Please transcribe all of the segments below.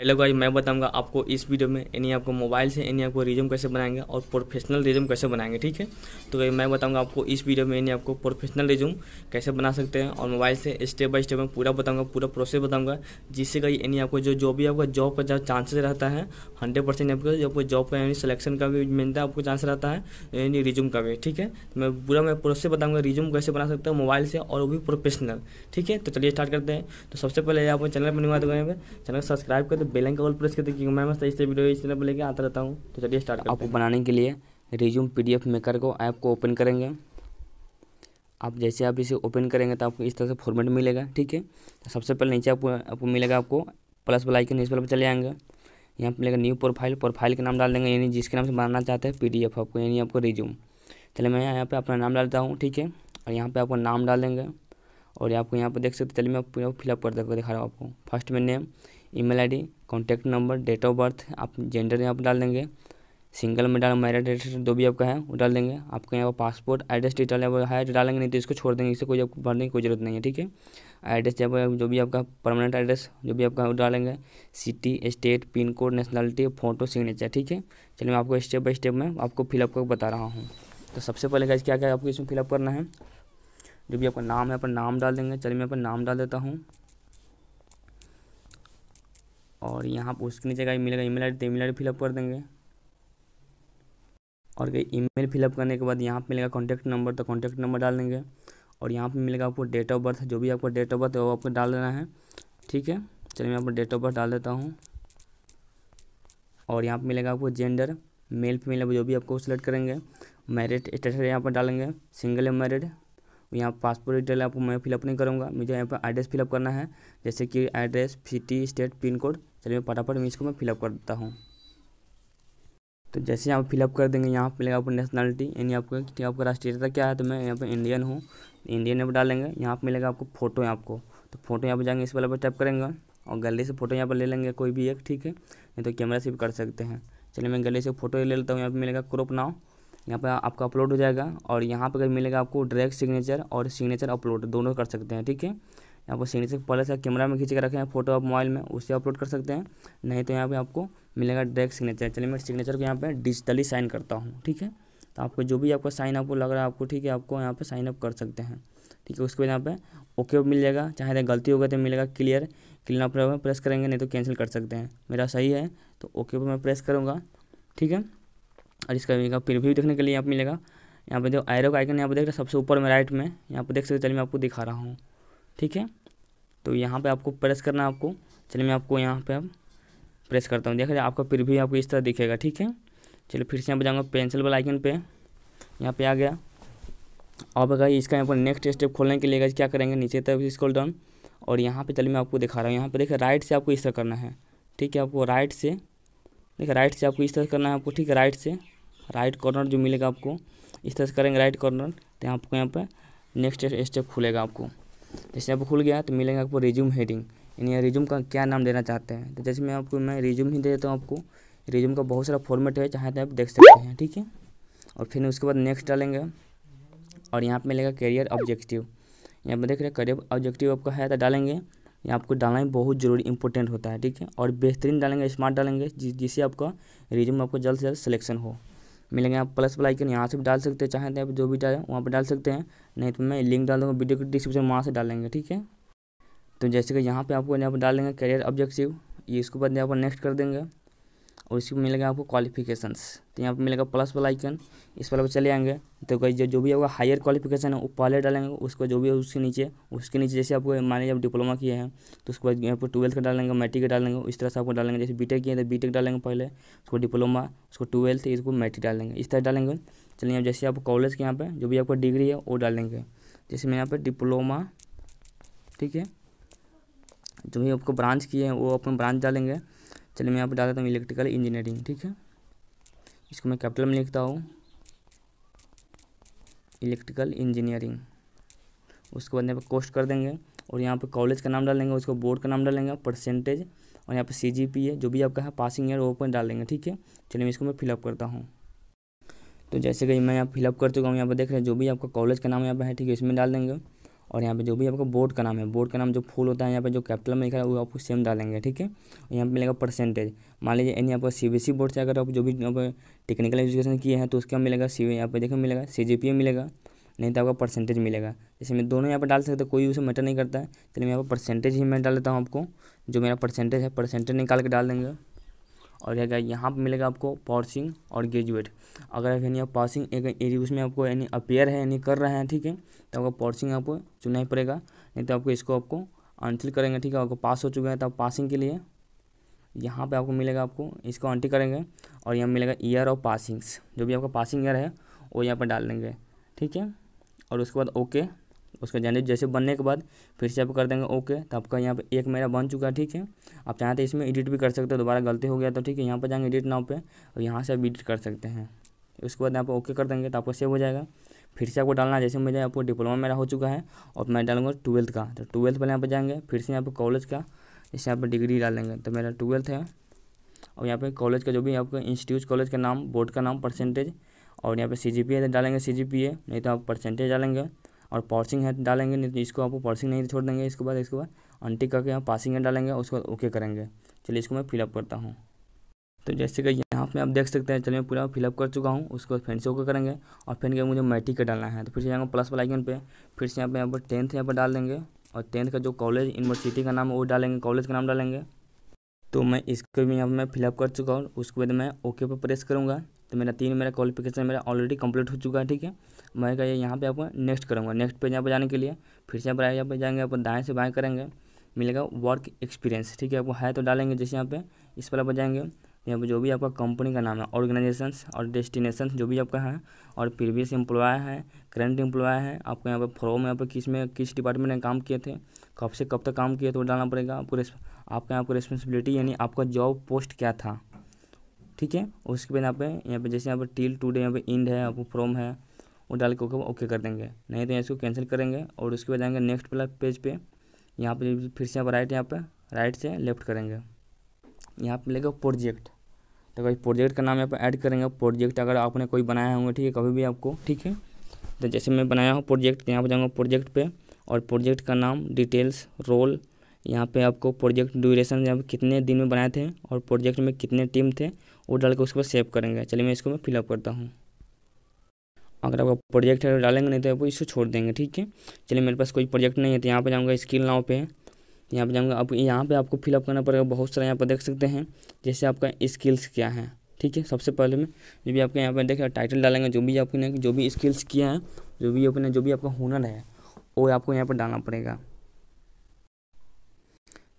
hello guys मैं बताऊंगा आपको इस वीडियो में यानी आपको मोबाइल से यानी आपको रिज्यूम कैसे बनाएंगे और प्रोफेशनल रिज्यूम कैसे बनाएंगे ठीक है तो गाइस मैं बताऊंगा आपको इस वीडियो में यानी आपको प्रोफेशनल रिज्यूम कैसे बना सकते हैं और मोबाइल से स्टेप बाय स्टेप मैं पूरा बताऊंगा पूरा प्रोसेस बताऊंगा जिससे कहीं यानी आपको जो जो भी आपका जॉब का चांसेस रहता है हंड्रेड परसेंट आपका जो आपको जॉब का यानी सिलेक्शन का भी मिलता है आपको चांस रहता है यानी रिज्यूम का भी ठीक है तो मैं पूरा मैं प्रोसेस बताऊँगा रिज्यूम कैसे बना सकते हैं मोबाइल से और वो भी प्रोफेशनल ठीक है तो चलिए स्टार्ट करते हैं तो सबसे पहले आप चैनल पर निवा दो चैनल सब्सक्राइब कर तो बेलन का प्रेस करते क्योंकि मैं मस्त इससे वीडियो इस तरह लेके आता रहता हूँ तो चलिए स्टार्ट आपको बनाने के लिए रिज्यूम पीडीएफ मेकर को ऐप को ओपन करेंगे आप जैसे आप इसे ओपन करेंगे तो आपको इस तरह से फॉर्मेट मिलेगा ठीक है तो सबसे पहले नीचे आपको आपको मिलेगा आपको प्लस वाला आइकन इस पर चले आएंगे यहाँ पर मिलेगा न्यू प्रोफाइल प्रोफाइल का नाम डाल देंगे यानी जिसके नाम से बनाना चाहते हैं पी आपको यानी आपको रिज्यूम चलिए मैं यहाँ पर अपना नाम डालता हूँ ठीक है और यहाँ पर आपको नाम डाल देंगे और आपको यहाँ पर देख सकते चलिए मैं पूरा फिलअप कर देकर दिखा रहा हूँ आपको फर्स्ट में name email ID contact number date of birth आप जेंडर यहाँ पर डाल देंगे सिंगल में डाल मैरिड एड्रेस जो भी आपका है वो डाल देंगे आपके यहाँ पर पासपोर्ट एड्रेस डिटेल है वो है जो डालेंगे नहीं तो इसको छोड़ देंगे इसे कोई आपको भरने की कोई जरूरत नहीं है ठीक है एड्रेस जब जो भी आपका परमानेंट एड्रेस जो भी आपका वो डालेंगे city state pin code nationality photo signature ठीक है चलिए मैं आपको स्टेप बाई स्टेप में आपको फिलअप कर बता रहा हूँ तो सबसे पहले क्या क्या क्या आपको इसमें फिलअप करना है जो भी आपका नाम है अपन नाम डाल देंगे चलिए मैं अपन नाम डाल देता हूँ और यहाँ पर उसके नीचे का मिलेगा email I D email I D fill up कर देंगे और ई ईमेल फिलअप करने के बाद यहाँ पर मिलेगा कॉन्टैक्ट नंबर तो कॉन्टैक्ट नंबर डाल देंगे और यहाँ पर मिलेगा आपको डेट ऑफ बर्थ जो भी आपका डेट ऑफ बर्थ है वो आपको डाल देना है ठीक है चलिए मैं आपको डेट ऑफ बर्थ डाल देता हूँ और यहाँ पर मिलेगा आपको जेंडर मेल फीमेल जो भी आपको सेलेक्ट करेंगे मैरिड स्टेटस यहाँ पर डालेंगे सिंगल है मैरिड तो यहाँ पासपोर्ट डिटेल आपको मैं फिलअप नहीं करूँगा मुझे यहाँ पर एड्रेस फिलअप करना है जैसे कि address city state pin code चलिए फटाफट मैं इसको मैं फिलअप कर देता हूँ तो जैसे आप फिलअप कर देंगे यहाँ पर मिलेगा आपको नेशनलिटी यानी आपका आपका राष्ट्रीयता क्या है तो मैं यहाँ पर इंडियन हूँ इंडियन यहाँ डालेंगे यहाँ पर मिलेगा आपको फोटो यहाँ आपको तो फोटो यहाँ पर जाएंगे इस वाले पर टैप करेंगे और गली से फोटो यहाँ पर ले लेंगे कोई भी एक ठीक है नहीं तो कैमरा से भी कर सकते हैं चलिए मैं गली से फोटो ले लेता हूँ यहाँ पर मिलेगा क्रोप नाव यहाँ पर आपका अपलोड हो जाएगा और यहाँ पर अगर मिलेगा आपको डायरेक्ट सिग्नेचर और सिग्नेचर अपलोड दोनों कर सकते हैं ठीक है यहाँ पर सिग्नेचर पहले से कैमरा में खींच के रखें फोटो आप मोबाइल में उससे अपलोड कर सकते हैं नहीं तो यहाँ पर आपको मिलेगा डायरेक्ट सिग्नेचर चलिए मैं सिग्नेचर को यहाँ पर डिजिटली साइन करता हूँ ठीक है तो आपको जो भी आपका साइन आपको लग रहा है आपको ठीक है आपको यहाँ पर साइन अप कर सकते हैं ठीक है उसके बाद यहाँ पर ओके मिल जाएगा चाहे तो गलती होगा तो मिलेगा क्लियर क्लियर आप प्रेस करेंगे नहीं तो कैंसिल कर सकते हैं मेरा सही है तो ओके पर मैं प्रेस करूँगा ठीक है और इसका मेरा भी देखने के लिए यहाँ पर मिलेगा यहाँ पर जो एरो का आइकन यहाँ पर देख रहे हैं सबसे ऊपर में राइट में यहाँ पर देख सकते चलिए मैं आपको दिखा रहा हूँ ठीक है तो यहाँ पर आपको प्रेस करना है आपको चलिए मैं आपको यहाँ पर अब प्रेस करता हूँ देख रहे आपका प्रीव्यू आपको इस तरह दिखेगा ठीक है चलिए फिर से यहाँ पर जाऊँगा पेंसिल वाला आइकन पर यहाँ पर आ गया अब अगर इसका यहाँ पर नेक्स्ट स्टेप खोलने के लिए क्या करेंगे नीचे तक स्क्रॉल डाउन और यहाँ पे चलिए मैं आपको दिखा रहा हूँ यहाँ पे देखिए राइट से आपको इस तरह करना है ठीक है आपको राइट से देखिए राइट से आपको इस तरह करना है आपको ठीक है राइट से राइट कॉर्नर जो मिलेगा आपको इस तरह से करेंगे राइट कॉर्नर तो आपको यहाँ पर नेक्स्ट स्टेप खुलेगा आपको जैसे आपको खुल गया तो मिलेगा आपको रिज्यूम हेडिंग यानी रिज्यूम का क्या नाम देना चाहते हैं तो जैसे मैं आपको मैं रिज्यूम ही दे देता हूँ आपको रिज्यूम का बहुत सारा फॉर्मेट है चाहे तो आप देख सकते हैं ठीक है और फिर उसके बाद नेक्स्ट डालेंगे और यहाँ पर मिलेगा करियर ऑब्जेक्टिव यहाँ पर देख रहे हैं करियर ऑब्जेक्टिव आपका है तो डालेंगे यहाँ आपको डालना ही बहुत ज़रूरी इंपॉर्टेंट होता है ठीक है और बेहतरीन डालेंगे स्मार्ट डालेंगे जिससे आपका रिज्यूम आपको जल्द से जल्द सिलेक्शन हो मिलेंगे आप प्लस वाला आइकन यहाँ से भी डाल सकते हैं चाहें तो आप जो भी चाहें वहाँ पर डाल सकते हैं नहीं तो मैं लिंक डाल दूँगा वीडियो के डिस्क्रिप्शन में वहाँ से डालेंगे ठीक है तो जैसे कि यहाँ पे आपको यहाँ पर डाल देंगे करियर ऑब्जेक्टिव ये इसके बाद यहाँ पर नेक्स्ट कर देंगे और इसको मिलेगा आपको क्वालिफिकेशंस तो यहाँ पर मिलेगा प्लस वाला आइकन इस पर चले आएंगे तो कहीं जो भी होगा हायर क्वालिफिकेशन है वो पहले डालेंगे उसको जो भी है उसके नीचे उसके नीचे जैसे आपको मान लीजिए आप डिप्लोमा किए हैं तो उसके बाद यहाँ पर ट्वेल्थ का डालेंगे मैट्रिक का डालेंगे इस तरह से आपको डालेंगे जैसे बी किए हैं तो बी डालेंगे पहले उसको डिप्लोमा उसको ट्वेल्थ इसको मैट्रिक डालेंगे इस तरह डालेंगे चलिए जैसे आप कॉलेज के यहाँ पर जो भी आपका डिग्री है वो डालेंगे जैसे मैं यहाँ पर डिप्लोमा ठीक है जो भी आपको ब्रांच किए हैं वो अपन ब्रांच डालेंगे चलिए मैं यहाँ पर डाल देता हूँ इलेक्ट्रिकल इंजीनियरिंग ठीक है इसको मैं कैपिटल में लिखता हूँ इलेक्ट्रिकल इंजीनियरिंग उसके बाद यहाँ पर कोस्ट कर देंगे और यहाँ पर कॉलेज का नाम डालेंगे उसको बोर्ड का नाम डालेंगे परसेंटेज और यहाँ पर सी जी पी है जो भी आपका है पासिंग ईयर वो पर डाल देंगे ठीक है चलिए मैं इसको मैं फिलअप करता हूँ तो जैसे कि मैं यहाँ फिलअप कर चुका हूँ यहाँ पर देख रहे हैं जो भी आपका कॉलेज का नाम यहाँ पर है ठीक है इसमें डाल देंगे और यहाँ पे जो भी आपका बोर्ड का नाम है बोर्ड का नाम जो फुल होता है यहाँ पे जो कैपिटल में लिखा है वो आपको सेम डालेंगे ठीक है यहाँ पे मिलेगा परसेंटेज मान लीजिए यानी आपको C B S E board से अगर आप जो भी यहाँ टेक्निकल एजुकेशन किए हैं तो उसका मिलेगा सी यहाँ पे देखो मिलेगा सी जी पी मिलेगा नहीं तो आपका परसेंटेज मिलेगा जैसे मैं दोनों यहाँ पर डाल सकता कोई उसे मैटर नहीं करता है चलिए मैं यहाँ पर परसेंटेज ही मैं डाल देता हूँ आपको जो मेरा परसेंटेज है परसेंटेज निकाल के डाल देंगे और क्या यहाँ पर मिलेगा आपको पासिंग और ग्रेजुएट अगर यानी आप पासिंग एक उसमें आपको यानी अपेयर है यानी कर रहे हैं ठीक है तो आपको पासिंग आपको चुनना ही पड़ेगा नहीं तो आपको इसको आपको आंसिल करेंगे ठीक है आपको पास हो चुके हैं तो आप पासिंग के लिए यहाँ पे आपको मिलेगा आपको इसको अनटिल करेंगे और यहाँ मिलेगा ईयर ऑफ पासिंग्स जो भी आपका पासिंग ईयर है वो यहाँ पर डाल देंगे ठीक है और उसके बाद ओके उसका जाने जैसे बनने के बाद फिर से आप कर देंगे ओके तो आपका यहाँ पे एक मेरा बन चुका है ठीक है आप चाहें तो इसमें एडिट भी कर सकते हो दोबारा गलती हो गया तो ठीक है यहाँ पर जाएंगे एडिट नाव पे और यहाँ से आप एडिट कर सकते हैं उसके बाद यहाँ पर ओके कर देंगे तो आपका सेव हो जाएगा फिर से आपको डालना जैसे मुझे आपको डिप्लोमा मेरा हो चुका है और मैं डालूंगा ट्वेल्थ का तो ट्वेल्थ पहले यहाँ पर जाएंगे फिर से यहाँ पर कॉलेज का जैसे यहाँ पर डिग्री डालेंगे तो मेरा ट्वेल्थ है और यहाँ पे कॉलेज का जो भी आपका इंस्टीट्यूट कॉलेज का नाम बोर्ड का नाम परसेंटेज और यहाँ पे सी जी पी डालेंगे सी जी पी नहीं तो आप परसेंटेज डालेंगे और पॉसिंग हेड डालेंगे नहीं तो इसको आपको पॉसिंग नहीं छोड़ देंगे इसके बाद इसके बाद अंटी करके यहाँ पासिंग हेड डालेंगे उसके बाद ओके करेंगे चलिए इसको मैं फिलअप करता हूँ तो जैसे कि यहाँ पे आप देख सकते हैं चलिए मैं पूरा फिलअप कर चुका हूँ उसके बाद फिर से ओके करेंगे और फिर के मुझे मैट्रिक का डालना है तो फिर से यहाँ प्लस वाला आइकन पे फिर से यहाँ पे यहाँ पर टेंथ यहाँ पर डाल देंगे और टेंथ का जो कॉलेज यूनिवर्सिटी का नाम है वो डालेंगे कॉलेज का नाम डालेंगे तो मैं इसको भी यहाँ पर मैं फिलअप कर चुका हूँ उसके बाद मैं ओके पर प्रेस करूँगा तो मेरा तीन मेरा क्वालिफिकेशन मेरा ऑलरेडी कंप्लीट हो चुका है ठीक है मैं कहा यहाँ पे आपको नेक्स्ट करूँगा नेक्स्ट पेज यहाँ पर जाने के लिए फिर से यहाँ पर यहाँ पर जाएंगे आप दाएँ से बाएँ करेंगे मिलेगा वर्क एक्सपीरियंस ठीक है आपको है तो डालेंगे जैसे यहाँ पे इस पर पर जाएंगे यहाँ पर जो भी आपका कंपनी का नाम है ऑर्गेनाइजेशन और डेस्टिनेशन जो भी आपका है और प्रीवियस एम्प्लॉय है करंट एम्प्लॉय है आपको यहाँ पर फॉर्म यहाँ पर किस में किस डिपार्टमेंट में काम किए थे कब से कब तक काम किए थे वो डालना पड़ेगा आपको आपका यहाँ पर रिस्पॉन्सिबिलिटी यानी आपका जॉब पोस्ट क्या था ठीक है उसके बाद यहाँ पे यहाँ पे जैसे यहाँ पर टील टू डे यहाँ पे इंड है आपको फ्रॉम है वो डाल के ओके ओके कर देंगे नहीं तो इसको कैंसिल करेंगे और उसके बाद जाएंगे नेक्स्ट वाला पेज पे यहाँ पे फिर से आप राइट यहाँ पे राइट से लेफ्ट करेंगे यहाँ पे लेगा प्रोजेक्ट तो अगर प्रोजेक्ट का नाम यहाँ पर ऐड करेंगे प्रोजेक्ट अगर आपने कोई बनाया होंगे ठीक है कभी भी आपको ठीक है तो जैसे मैं बनाया हूँ प्रोजेक्ट तो यहाँ पर जाऊँगा प्रोजेक्ट पर और प्रोजेक्ट का नाम डिटेल्स रोल यहाँ पे आपको प्रोजेक्ट ड्यूरेशन यहाँ पर कितने दिन में बनाए थे और प्रोजेक्ट में कितने टीम थे वो डाल के उसके बाद सेव करेंगे चलिए मैं इसको मैं फिलअप करता हूँ अगर आपका प्रोजेक्ट है डालेंगे नहीं तो आप इसको छोड़ देंगे ठीक है चलिए मेरे पास कोई प्रोजेक्ट नहीं है तो यहाँ पर जाऊँगा स्किल नाव पे यहाँ पर जाऊँगा आप यहाँ पे आपको फिलअप करना पड़ेगा बहुत सारा यहाँ पर देख सकते हैं जैसे आपका स्किल्स क्या है ठीक है सबसे पहले में जो भी आपके यहाँ पर देखिए टाइटल डालेंगे जो भी आपने जो भी स्किल्स किया है जो भी अपने जो भी आपका हुनर है वो आपको यहाँ पर डालना पड़ेगा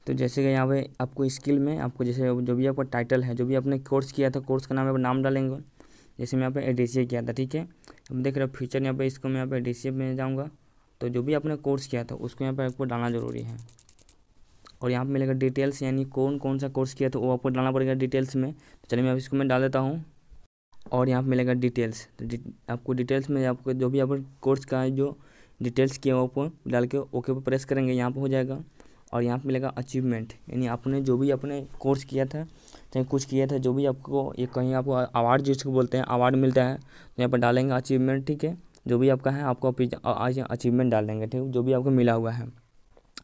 तो जैसे कि यहाँ पे आपको स्किल में आपको जैसे जो भी आपका टाइटल है जो भी आपने कोर्स किया था कोर्स का नाम पर नाम डालेंगे जैसे मैं यहाँ पे ए किया था ठीक है हम देख रहे हो फीचर यहाँ पे इसको मैं यहाँ पे डी में जाऊँगा तो जो भी आपने कोर्स किया था उसको यहाँ पर आपको डालना ज़रूरी है और यहाँ पर मिलेगा डिटेल्स यानी कौन कौन सा कोर्स किया था वो आपको डालना पड़ेगा डिटेल्स में तो चलिए मैं इसको मैं डाल देता हूँ और यहाँ पर मिलेगा डिटेल्स तो डि, आपको डिटेल्स में आपको जो भी आप कोर्स का है जो डिटेल्स किया वो डाल के ओके पर प्रेस करेंगे यहाँ पर हो जाएगा और यहाँ पर मिलेगा अचीवमेंट यानी आपने जो भी अपने कोर्स किया था चाहे तो कुछ किए थे जो भी आपको ये कहीं आपको अवार्ड जिसको बोलते हैं अवार्ड मिलता है तो यहाँ पर डालेंगे अचीवमेंट ठीक है जो भी आपका है आपको अचीवमेंट डाल देंगे ठीक जो भी आपको मिला हुआ है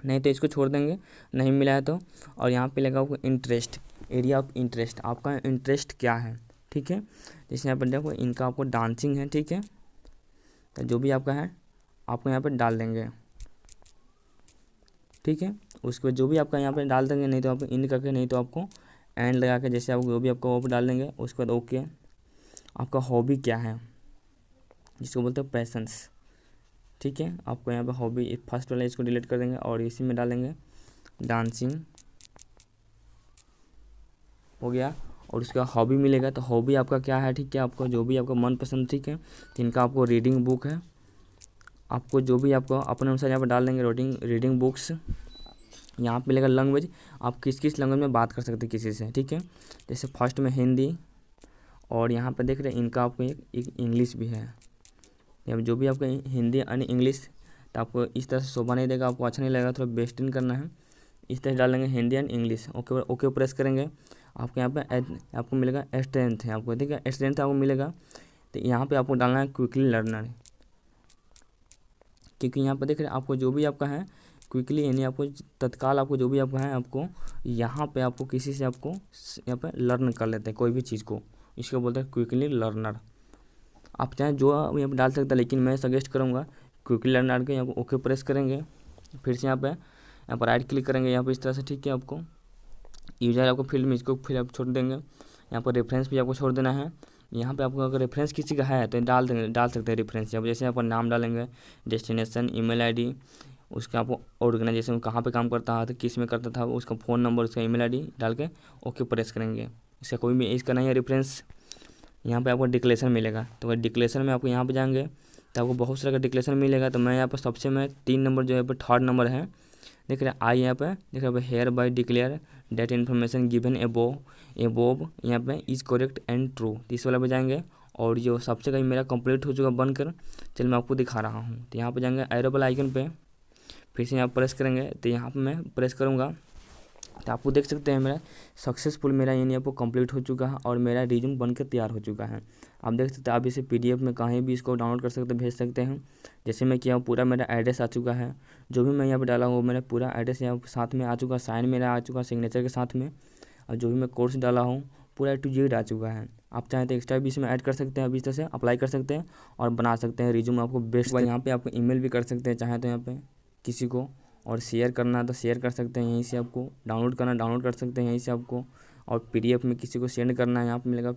नहीं तो इसको छोड़ देंगे नहीं मिला है तो और यहाँ पे लगा आपको इंटरेस्ट एरिया ऑफ इंटरेस्ट आपका इंटरेस्ट क्या है ठीक है जैसे यहाँ पर देखो इनका आपको डांसिंग है ठीक है तो जो भी आपका है आपको यहाँ पर डाल देंगे ठीक है उसके बाद जो भी आपका यहाँ पर डाल देंगे नहीं तो आप इन करके नहीं तो आपको एंड लगा के जैसे आप जो भी आपका हॉबी डाल देंगे उसके बाद ओके आपका हॉबी क्या है जिसको बोलते हैं पैसन्स ठीक है आपको यहाँ पे हॉबी फर्स्ट वाला इसको डिलीट कर देंगे और इसी में डालेंगे डांसिंग हो गया और उसका हॉबी मिलेगा तो हॉबी आपका क्या है ठीक है आपका जो भी आपका मनपसंद ठीक है जिनका आपको रीडिंग बुक है आपको जो भी आपको अपने अनुसार यहाँ पर डाल देंगे रीडिंग रीडिंग बुक्स यहाँ पे मिलेगा लैंग्वेज आप किस किस लैंग्वेज में बात कर सकते हैं किसी से ठीक है जैसे फर्स्ट में हिंदी और यहाँ पे देख रहे हैं इनका आपको एक, एक इंग्लिश भी है या जो भी आपको हिंदी यानी इंग्लिश तो आपको इस तरह से शोभा नहीं देगा आपको अच्छा नहीं लगेगा थोड़ा बेस्ट इन करना है इस तरह डालेंगे Hindi and English okay okay press करेंगे आपके यहाँ पे आपको मिलेगा स्ट्रेंथ है आपको ठीक है स्ट्रेंथ आपको मिलेगा तो यहाँ पे आपको डालना है क्विकली लर्नर क्योंकि यहाँ पे देख रहे हैं आपको जो भी आपका है क्विकली यानी आपको तत्काल आपको जो भी आप है आपको यहाँ पे आपको किसी से आपको यहाँ पे लर्न कर लेते हैं कोई भी चीज़ को इसको बोलते हैं क्विकली लर्नर आप चाहें जो यहाँ पर डाल सकते हैं लेकिन मैं सजेस्ट करूँगा क्विकली लर्नर के यहाँ पर ओके प्रेस करेंगे फिर से यहाँ पर यहाँ पर राइट क्लिक करेंगे यहाँ पर इस तरह से ठीक है आपको यूजर आपको फील्ड में इसको फिर आप छोड़ देंगे यहाँ पर रेफरेंस भी आपको छोड़ देना है यहाँ पे आपको अगर रेफरेंस किसी का है तो डाल देंगे डाल सकते हैं रेफरेंस यहाँ जैसे यहाँ पर नाम डालेंगे डेस्टिनेशन ईमेल आईडी उसके आपको ऑर्गेनाइजेशन कहाँ पे काम करता था किस में करता था उसका फ़ोन नंबर उसका ईमेल आईडी डाल के ओके प्रेस करेंगे इसका कोई भी इसका नहीं है रेफरेंस यहाँ पे आपको डिक्लेशन मिलेगा तो अगर डिक्लेशन में आपको यहाँ पे जाएंगे तो आपको बहुत सारा का डिक्लेशन मिलेगा तो मैं यहाँ पर सबसे मैं तीन नंबर जो है पर थर्ड नंबर है देख रहे आई यहाँ पर देख रहे hereby declare that information given above above यहाँ पे इज़ करेक्ट एंड ट्रू इस वाला पर जाएंगे और जो सबसे कहीं मेरा कंप्लीट हो चुका बनकर चल मैं आपको दिखा रहा हूँ तो यहाँ पे जाएंगे एरोबल आइकन पे फिर से यहाँ प्रेस करेंगे तो यहाँ पर मैं प्रेस करूँगा तो आपको देख सकते हैं मेरा सक्सेसफुल मेरा यानी आपको कंप्लीट हो चुका है और मेरा रिज्यूम बनकर तैयार हो चुका है आप देख सकते हैं आप इसे पीडीएफ में कहीं भी इसको डाउनलोड कर सकते भेज सकते हैं जैसे मैं किया पूरा मेरा एड्रेस आ चुका है जो भी मैं यहाँ पर डाला हूँ मेरा पूरा एड्रेस यहाँ साथ में आ चुका है साइन मेरा आ चुका है सिग्नेचर के साथ में और जो भी मैं कोर्स डाला हूँ पूरा टू जेड आ चुका है आप चाहें तो एक्स्ट्रा भी इसमें ऐड कर सकते हैं अभी तरह से अप्लाई कर सकते हैं और बना सकते हैं रिज्यूम आपको बेस्ट यहाँ पर आपको ई भी कर सकते हैं चाहें तो यहाँ पर किसी को और शेयर करना है तो शेयर कर सकते हैं यहीं से आपको डाउनलोड करना डाउनलोड कर सकते हैं यहीं से आपको और पी में किसी को सेंड करना है यहाँ पर मिलेगा